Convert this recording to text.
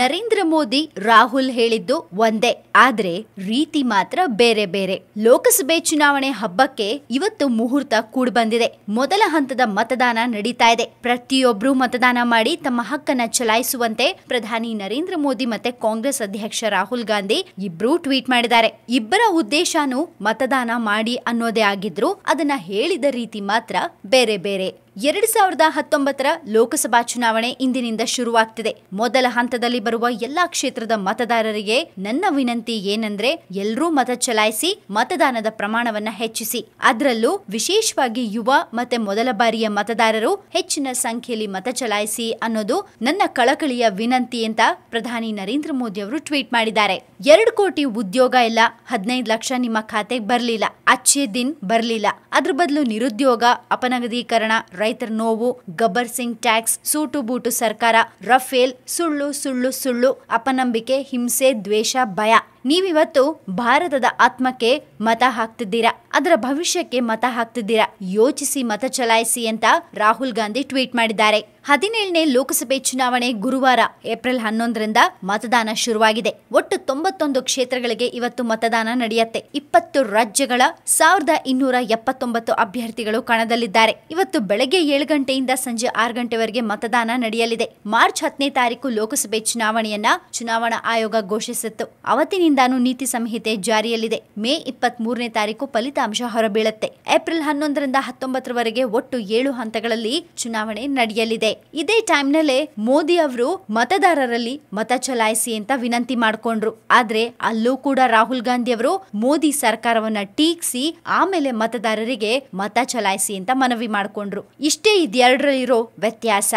ನರೇಂದ್ರ ಮೋದಿ ರಾಹುಲ್ ಹೇಳಿದ್ದು ಒಂದೇ ಆದ್ರೆ ರೀತಿ ಮಾತ್ರ ಬೇರೆ ಬೇರೆ ಲೋಕಸಭೆ ಚುನಾವಣೆ ಹಬ್ಬಕ್ಕೆ ಇವತ್ತು ಮುಹೂರ್ತ ಕೂಡ್ ಬಂದಿದೆ ಮೊದಲ ಹಂತದ ಮತದಾನ ನಡೀತಾ ಇದೆ ಪ್ರತಿಯೊಬ್ರು ಮತದಾನ ಮಾಡಿ ತಮ್ಮ ಹಕ್ಕನ್ನ ಚಲಾಯಿಸುವಂತೆ ಪ್ರಧಾನಿ ನರೇಂದ್ರ ಮೋದಿ ಮತ್ತೆ ಕಾಂಗ್ರೆಸ್ ಅಧ್ಯಕ್ಷ ರಾಹುಲ್ ಗಾಂಧಿ ಇಬ್ರು ಟ್ವೀಟ್ ಮಾಡಿದ್ದಾರೆ ಇಬ್ಬರ ಉದ್ದೇಶನೂ ಮತದಾನ ಮಾಡಿ ಅನ್ನೋದೇ ಆಗಿದ್ರು ಅದನ್ನ ಹೇಳಿದ ರೀತಿ ಮಾತ್ರ ಬೇರೆ ಬೇರೆ ಎರಡು ಸಾವಿರದ ಹತ್ತೊಂಬತ್ತರ ಲೋಕಸಭಾ ಚುನಾವಣೆ ಇಂದಿನಿಂದ ಶುರುವಾಗ್ತಿದೆ ಮೊದಲ ಹಂತದಲ್ಲಿ ಬರುವ ಎಲ್ಲಾ ಕ್ಷೇತ್ರದ ಮತದಾರರಿಗೆ ನನ್ನ ವಿನಂತಿ ಏನಂದ್ರೆ ಎಲ್ಲರೂ ಮತ ಚಲಾಯಿಸಿ ಮತದಾನದ ಪ್ರಮಾಣವನ್ನ ಹೆಚ್ಚಿಸಿ ಅದರಲ್ಲೂ ವಿಶೇಷವಾಗಿ ಯುವ ಮತ್ತೆ ಮೊದಲ ಬಾರಿಯ ಮತದಾರರು ಹೆಚ್ಚಿನ ಸಂಖ್ಯೆಯಲ್ಲಿ ಮತ ಚಲಾಯಿಸಿ ಅನ್ನೋದು ನನ್ನ ಕಳಕಳಿಯ ವಿನಂತಿ ಅಂತ ಪ್ರಧಾನಿ ನರೇಂದ್ರ ಮೋದಿ ಅವರು ಟ್ವೀಟ್ ಮಾಡಿದ್ದಾರೆ ಎರಡು ಕೋಟಿ ಉದ್ಯೋಗ ಇಲ್ಲ ಹದಿನೈದು ಲಕ್ಷ ನಿಮ್ಮ ಖಾತೆಗೆ ಬರಲಿಲ್ಲ ಅಚ್ಚೆ ದಿನ್ ಬರಲಿಲ್ಲ ಅದ್ರ ಬದಲು ನಿರುದ್ಯೋಗ ಅಪನಗದೀಕರಣ ರೈತರ ನೋವು Gabbar Singh tax suit boot ಸರ್ಕಾರ ರಫೇಲ್ ಸುಳ್ಳು ಸುಳ್ಳು ಸುಳ್ಳು ಅಪನಂಬಿಕೆ ಹಿಂಸೆ ದ್ವೇಷ ಭಯ ನೀವಿವತ್ತು ಭಾರತದ ಆತ್ಮಕ್ಕೆ ಮತ ಹಾಕ್ತಿದ್ದೀರಾ ಅದರ ಭವಿಷ್ಯಕ್ಕೆ ಮತ ಹಾಕ್ತಿದ್ದೀರಾ ಯೋಚಿಸಿ ಮತ ಚಲಾಯಿಸಿ ಅಂತ ರಾಹುಲ್ ಗಾಂಧಿ ಟ್ವೀಟ್ ಮಾಡಿದ್ದಾರೆ ಹದಿನೇಳನೇ ಲೋಕಸಭೆ ಚುನಾವಣೆ ಗುರುವಾರ ಏಪ್ರಿಲ್ ಹನ್ನೊಂದರಿಂದ ಮತದಾನ ಶುರುವಾಗಿದೆ ಒಟ್ಟು ಇಪ್ಪತ್ತೊಂದು ಕ್ಷೇತ್ರಗಳಿಗೆ ಇವತ್ತು ಮತದಾನ ನಡೆಯುತ್ತೆ ಇಪ್ಪತ್ತು ರಾಜ್ಯಗಳ ಸಾವಿರದ ಇನ್ನೂರ ಎಪ್ಪತ್ತೊಂಬತ್ತು ಅಭ್ಯರ್ಥಿಗಳು ಕಣದಲ್ಲಿದ್ದಾರೆ ಇವತ್ತು ಬೆಳಗ್ಗೆ ಏಳು ಗಂಟೆಯಿಂದ ಸಂಜೆ ಆರು ಗಂಟೆವರೆಗೆ ಮತದಾನ ನಡೆಯಲಿದೆ ಮಾರ್ಚ್ ಹತ್ತನೇ ತಾರೀಕು ಲೋಕಸಭೆ ಚುನಾವಣೆಯನ್ನ ಚುನಾವಣಾ ಆಯೋಗ ಘೋಷಿಸಿತ್ತು ಅವತ್ತಿನಿಂದಾನು ನೀತಿ ಸಂಹಿತೆ ಜಾರಿಯಲ್ಲಿದೆ ಮೇ ಇಪ್ಪತ್ತ್ ಮೂರನೇ ತಾರೀಕು ಫಲಿತಾಂಶ ಹೊರಬೀಳುತ್ತೆ ಏಪ್ರಿಲ್ ಹನ್ನೊಂದರಿಂದ ಹತ್ತೊಂಬತ್ತರವರೆಗೆ ಒಟ್ಟು ಏಳು ಹಂತಗಳಲ್ಲಿ ಚುನಾವಣೆ ನಡೆಯಲಿದೆ ಇದೇ ಟೈಮ್ನಲ್ಲೇ ಮೋದಿ ಅವರು ಮತದಾರರಲ್ಲಿ ಮತ ಚಲಾಯಿಸಿ ಅಂತ ವಿನಂತಿ ಮಾಡಿಕೊಂಡ್ರು ಆದ್ರೆ ಅಲ್ಲೂ ಕೂಡ ರಾಹುಲ್ ಗಾಂಧಿ ಅವರು ಮೋದಿ ಸರ್ಕಾರವನ್ನ ಟೀಕಿಸಿ ಆಮೇಲೆ ಮತದಾರರಿಗೆ ಮತ ಚಲಾಯಿಸಿ ಅಂತ ಮನವಿ ಮಾಡಿಕೊಂಡ್ರು ಇಷ್ಟೇ ಇದೆರಡರಲ್ಲಿರೋ ವ್ಯತ್ಯಾಸ